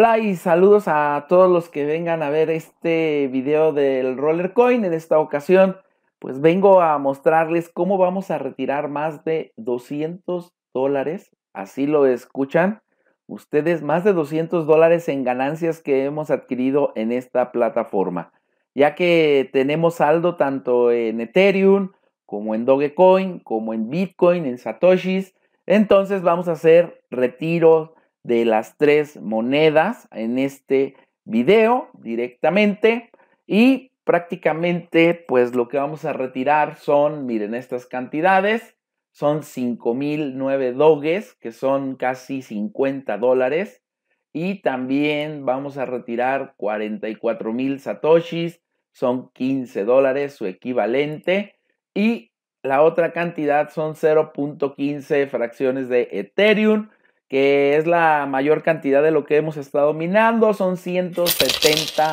Hola y saludos a todos los que vengan a ver este video del Rollercoin En esta ocasión, pues vengo a mostrarles cómo vamos a retirar más de 200 dólares. Así lo escuchan ustedes, más de 200 dólares en ganancias que hemos adquirido en esta plataforma. Ya que tenemos saldo tanto en Ethereum como en Dogecoin, como en Bitcoin, en Satoshis. Entonces vamos a hacer retiro de las tres monedas en este video directamente y prácticamente pues lo que vamos a retirar son, miren estas cantidades, son 5.009 doges que son casi 50 dólares y también vamos a retirar 44.000 satoshis, son 15 dólares su equivalente y la otra cantidad son 0.15 fracciones de Ethereum que es la mayor cantidad de lo que hemos estado minando, son 170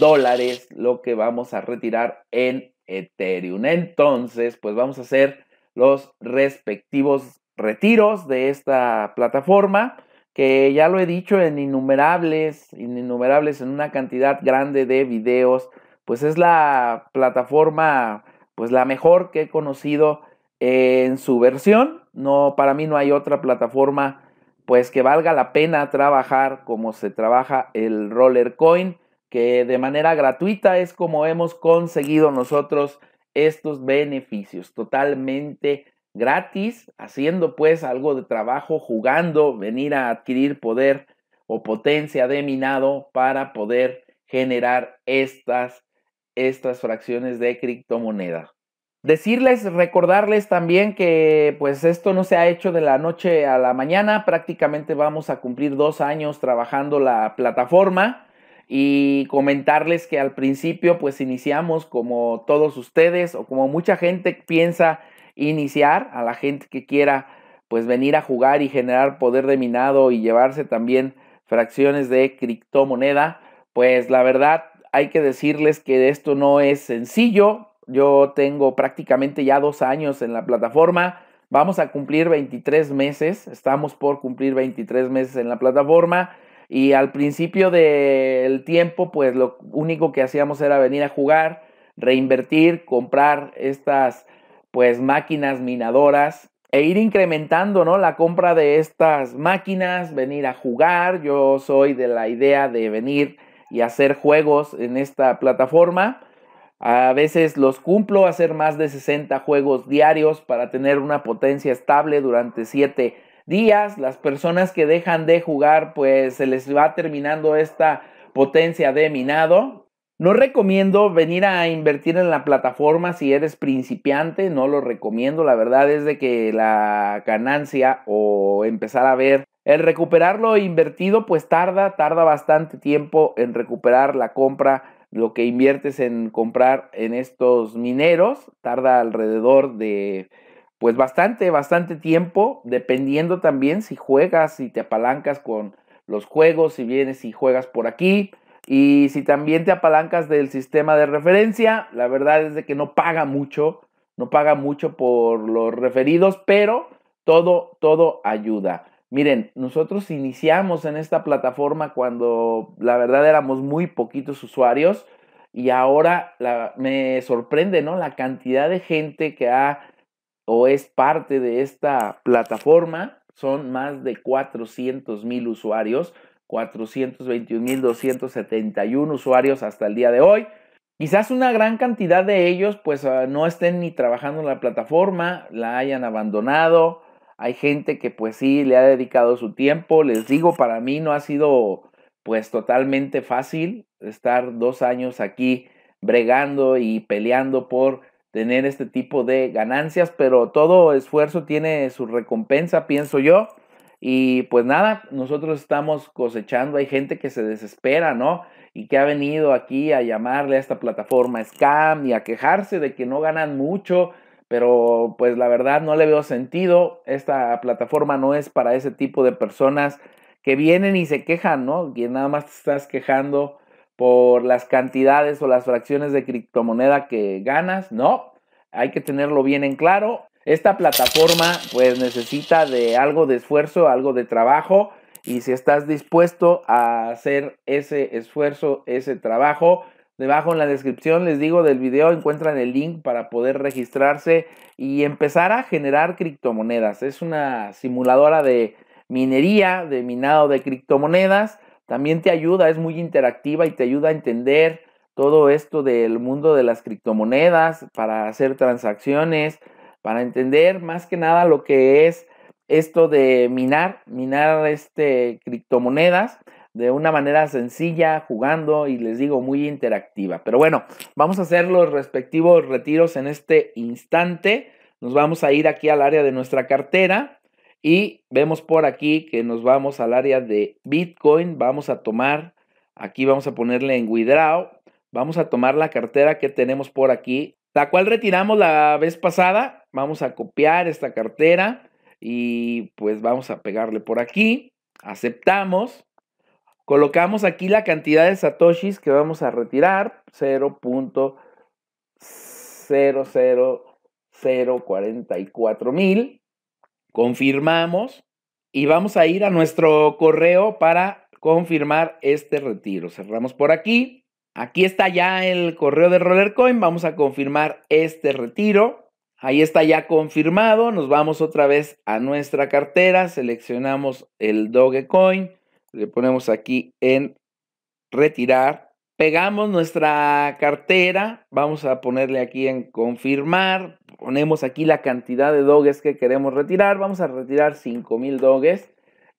dólares lo que vamos a retirar en Ethereum. Entonces, pues vamos a hacer los respectivos retiros de esta plataforma, que ya lo he dicho en innumerables, innumerables en una cantidad grande de videos, pues es la plataforma, pues la mejor que he conocido en su versión. No, para mí no hay otra plataforma pues que valga la pena trabajar como se trabaja el roller coin, que de manera gratuita es como hemos conseguido nosotros estos beneficios totalmente gratis, haciendo pues algo de trabajo, jugando, venir a adquirir poder o potencia de minado para poder generar estas, estas fracciones de criptomonedas. Decirles, recordarles también que pues esto no se ha hecho de la noche a la mañana, prácticamente vamos a cumplir dos años trabajando la plataforma y comentarles que al principio pues iniciamos como todos ustedes o como mucha gente piensa iniciar, a la gente que quiera pues venir a jugar y generar poder de minado y llevarse también fracciones de criptomoneda, pues la verdad hay que decirles que esto no es sencillo, yo tengo prácticamente ya dos años en la plataforma. Vamos a cumplir 23 meses. Estamos por cumplir 23 meses en la plataforma. Y al principio del tiempo, pues lo único que hacíamos era venir a jugar, reinvertir, comprar estas pues máquinas minadoras e ir incrementando ¿no? la compra de estas máquinas, venir a jugar. Yo soy de la idea de venir y hacer juegos en esta plataforma. A veces los cumplo, hacer más de 60 juegos diarios para tener una potencia estable durante 7 días. Las personas que dejan de jugar, pues se les va terminando esta potencia de minado. No recomiendo venir a invertir en la plataforma si eres principiante, no lo recomiendo. La verdad es de que la ganancia o empezar a ver el recuperar lo invertido, pues tarda, tarda bastante tiempo en recuperar la compra lo que inviertes en comprar en estos mineros tarda alrededor de pues bastante, bastante tiempo, dependiendo también si juegas, y te apalancas con los juegos, si vienes y juegas por aquí, y si también te apalancas del sistema de referencia, la verdad es de que no paga mucho, no paga mucho por los referidos, pero todo, todo ayuda. Miren, nosotros iniciamos en esta plataforma cuando la verdad éramos muy poquitos usuarios y ahora me sorprende, ¿no? La cantidad de gente que ha o es parte de esta plataforma son más de 400 mil usuarios, 421 mil 271 usuarios hasta el día de hoy. Quizás una gran cantidad de ellos pues ah, no estén ni trabajando en la plataforma, la hayan abandonado, hay gente que pues sí le ha dedicado su tiempo. Les digo, para mí no ha sido pues totalmente fácil estar dos años aquí bregando y peleando por tener este tipo de ganancias, pero todo esfuerzo tiene su recompensa, pienso yo. Y pues nada, nosotros estamos cosechando, hay gente que se desespera, ¿no? Y que ha venido aquí a llamarle a esta plataforma scam y a quejarse de que no ganan mucho pero pues la verdad no le veo sentido. Esta plataforma no es para ese tipo de personas que vienen y se quejan, ¿no? Que nada más te estás quejando por las cantidades o las fracciones de criptomoneda que ganas, ¿no? Hay que tenerlo bien en claro. Esta plataforma pues necesita de algo de esfuerzo, algo de trabajo y si estás dispuesto a hacer ese esfuerzo, ese trabajo, Debajo en la descripción les digo del video encuentran el link para poder registrarse y empezar a generar criptomonedas. Es una simuladora de minería, de minado de criptomonedas. También te ayuda, es muy interactiva y te ayuda a entender todo esto del mundo de las criptomonedas para hacer transacciones, para entender más que nada lo que es esto de minar, minar este criptomonedas de una manera sencilla, jugando y les digo, muy interactiva. Pero bueno, vamos a hacer los respectivos retiros en este instante. Nos vamos a ir aquí al área de nuestra cartera y vemos por aquí que nos vamos al área de Bitcoin. Vamos a tomar, aquí vamos a ponerle en withdraw. Vamos a tomar la cartera que tenemos por aquí, la cual retiramos la vez pasada. Vamos a copiar esta cartera y pues vamos a pegarle por aquí. Aceptamos Colocamos aquí la cantidad de satoshis que vamos a retirar, 0.00044 mil. Confirmamos y vamos a ir a nuestro correo para confirmar este retiro. Cerramos por aquí. Aquí está ya el correo de Rollercoin. Vamos a confirmar este retiro. Ahí está ya confirmado. Nos vamos otra vez a nuestra cartera. Seleccionamos el Dogecoin le ponemos aquí en retirar, pegamos nuestra cartera, vamos a ponerle aquí en confirmar, ponemos aquí la cantidad de doges que queremos retirar, vamos a retirar 5000 doges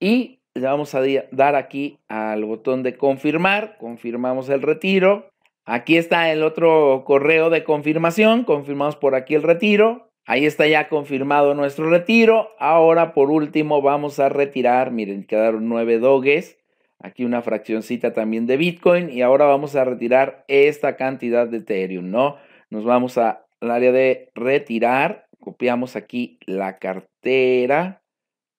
y le vamos a dar aquí al botón de confirmar, confirmamos el retiro, aquí está el otro correo de confirmación, confirmamos por aquí el retiro, Ahí está ya confirmado nuestro retiro. Ahora, por último, vamos a retirar. Miren, quedaron nueve doges. Aquí una fraccioncita también de Bitcoin. Y ahora vamos a retirar esta cantidad de Ethereum, ¿no? Nos vamos al área de retirar. Copiamos aquí la cartera.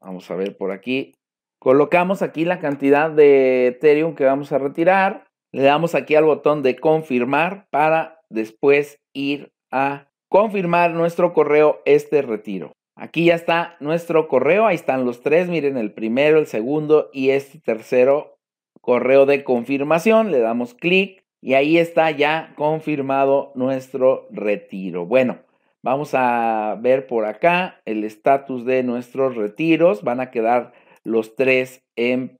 Vamos a ver por aquí. Colocamos aquí la cantidad de Ethereum que vamos a retirar. Le damos aquí al botón de confirmar para después ir a confirmar nuestro correo este retiro. Aquí ya está nuestro correo, ahí están los tres, miren el primero, el segundo y este tercero correo de confirmación, le damos clic y ahí está ya confirmado nuestro retiro. Bueno, vamos a ver por acá el estatus de nuestros retiros, van a quedar los tres en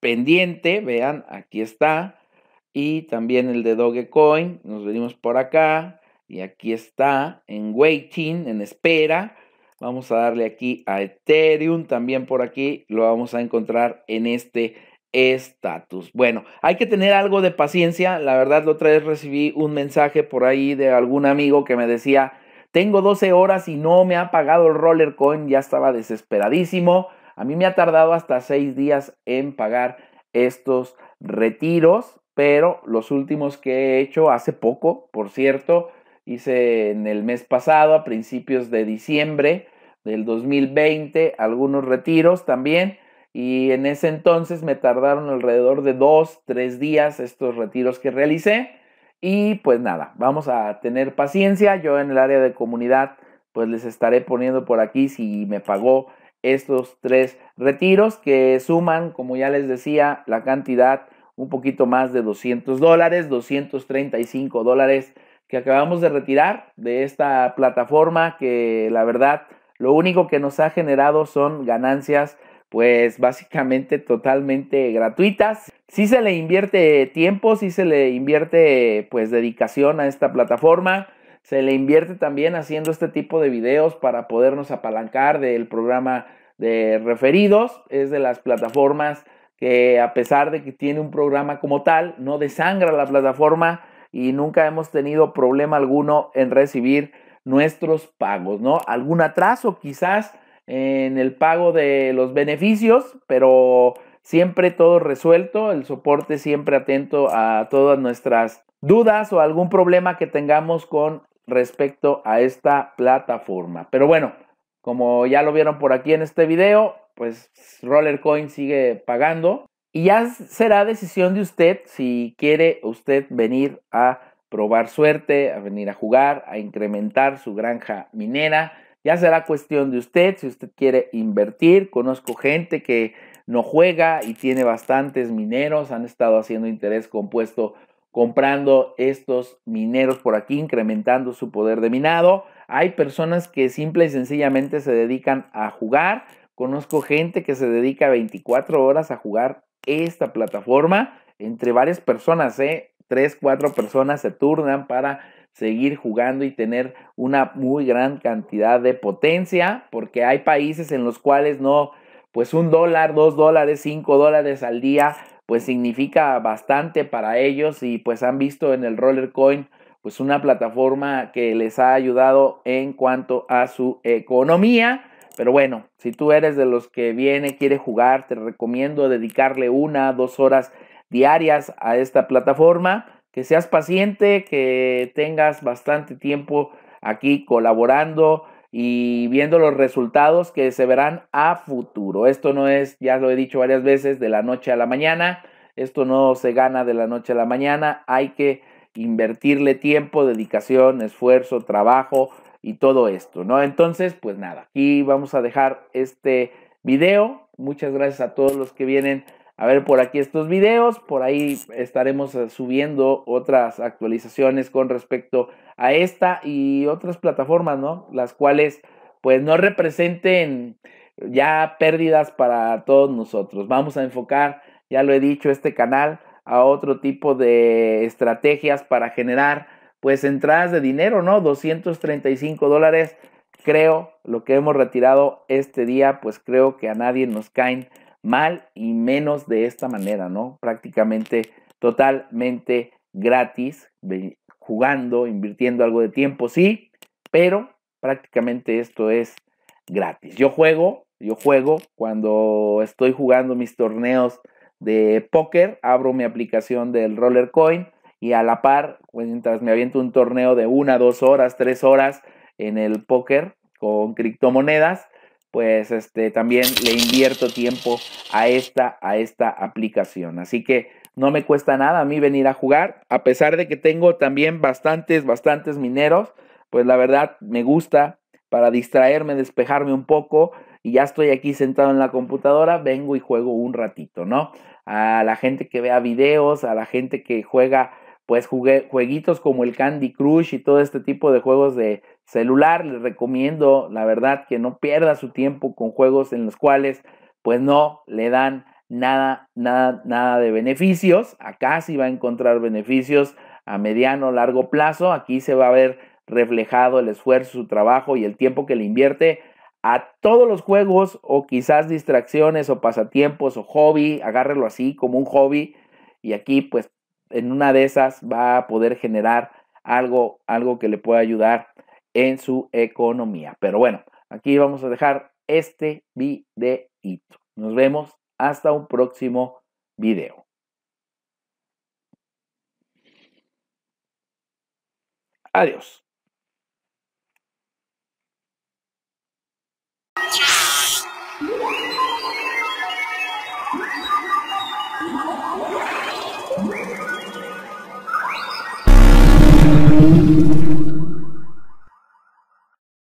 pendiente, vean, aquí está. Y también el de Dogecoin, nos venimos por acá, y aquí está, en waiting, en espera. Vamos a darle aquí a Ethereum, también por aquí lo vamos a encontrar en este estatus. Bueno, hay que tener algo de paciencia. La verdad, la otra vez recibí un mensaje por ahí de algún amigo que me decía, tengo 12 horas y no me ha pagado el roller coin, ya estaba desesperadísimo. A mí me ha tardado hasta 6 días en pagar estos retiros, pero los últimos que he hecho hace poco, por cierto, Hice en el mes pasado, a principios de diciembre del 2020, algunos retiros también. Y en ese entonces me tardaron alrededor de dos, tres días estos retiros que realicé. Y pues nada, vamos a tener paciencia. Yo en el área de comunidad, pues les estaré poniendo por aquí si me pagó estos tres retiros que suman, como ya les decía, la cantidad un poquito más de 200 dólares, 235 dólares que acabamos de retirar de esta plataforma que la verdad lo único que nos ha generado son ganancias pues básicamente totalmente gratuitas. Si se le invierte tiempo, si se le invierte pues dedicación a esta plataforma, se le invierte también haciendo este tipo de videos para podernos apalancar del programa de referidos, es de las plataformas que a pesar de que tiene un programa como tal, no desangra la plataforma, y nunca hemos tenido problema alguno en recibir nuestros pagos, ¿no? Algún atraso quizás en el pago de los beneficios, pero siempre todo resuelto, el soporte siempre atento a todas nuestras dudas o algún problema que tengamos con respecto a esta plataforma. Pero bueno, como ya lo vieron por aquí en este video, pues Rollercoin sigue pagando y ya será decisión de usted si quiere usted venir a probar suerte, a venir a jugar, a incrementar su granja minera. Ya será cuestión de usted si usted quiere invertir. Conozco gente que no juega y tiene bastantes mineros, han estado haciendo interés compuesto comprando estos mineros por aquí, incrementando su poder de minado. Hay personas que simple y sencillamente se dedican a jugar. Conozco gente que se dedica 24 horas a jugar esta plataforma entre varias personas, ¿eh? Tres, cuatro personas se turnan para seguir jugando y tener una muy gran cantidad de potencia, porque hay países en los cuales no, pues un dólar, dos dólares, cinco dólares al día, pues significa bastante para ellos y pues han visto en el Roller Coin pues una plataforma que les ha ayudado en cuanto a su economía pero bueno, si tú eres de los que viene, quiere jugar, te recomiendo dedicarle una, dos horas diarias a esta plataforma, que seas paciente, que tengas bastante tiempo aquí colaborando y viendo los resultados que se verán a futuro. Esto no es, ya lo he dicho varias veces, de la noche a la mañana. Esto no se gana de la noche a la mañana. Hay que invertirle tiempo, dedicación, esfuerzo, trabajo, y todo esto, ¿no? Entonces, pues nada, aquí vamos a dejar este video. Muchas gracias a todos los que vienen a ver por aquí estos videos. Por ahí estaremos eh, subiendo otras actualizaciones con respecto a esta y otras plataformas, ¿no? Las cuales pues no representen ya pérdidas para todos nosotros. Vamos a enfocar, ya lo he dicho, este canal a otro tipo de estrategias para generar pues entradas de dinero, ¿no? 235 dólares. Creo lo que hemos retirado este día, pues creo que a nadie nos caen mal y menos de esta manera, ¿no? Prácticamente totalmente gratis, jugando, invirtiendo algo de tiempo, sí, pero prácticamente esto es gratis. Yo juego, yo juego cuando estoy jugando mis torneos de póker, abro mi aplicación del Rollercoin y a la par, pues, mientras me aviento un torneo de una, dos horas, tres horas en el póker con criptomonedas, pues este, también le invierto tiempo a esta, a esta aplicación. Así que no me cuesta nada a mí venir a jugar, a pesar de que tengo también bastantes, bastantes mineros, pues la verdad me gusta para distraerme, despejarme un poco y ya estoy aquí sentado en la computadora, vengo y juego un ratito, ¿no? A la gente que vea videos, a la gente que juega pues jugué, jueguitos como el Candy Crush y todo este tipo de juegos de celular. Les recomiendo, la verdad, que no pierda su tiempo con juegos en los cuales pues no le dan nada, nada, nada de beneficios. Acá sí va a encontrar beneficios a mediano, largo plazo. Aquí se va a ver reflejado el esfuerzo, su trabajo y el tiempo que le invierte a todos los juegos o quizás distracciones o pasatiempos o hobby. Agárrelo así como un hobby. Y aquí pues en una de esas va a poder generar algo, algo que le pueda ayudar en su economía. Pero bueno, aquí vamos a dejar este videito. Nos vemos hasta un próximo video. Adiós.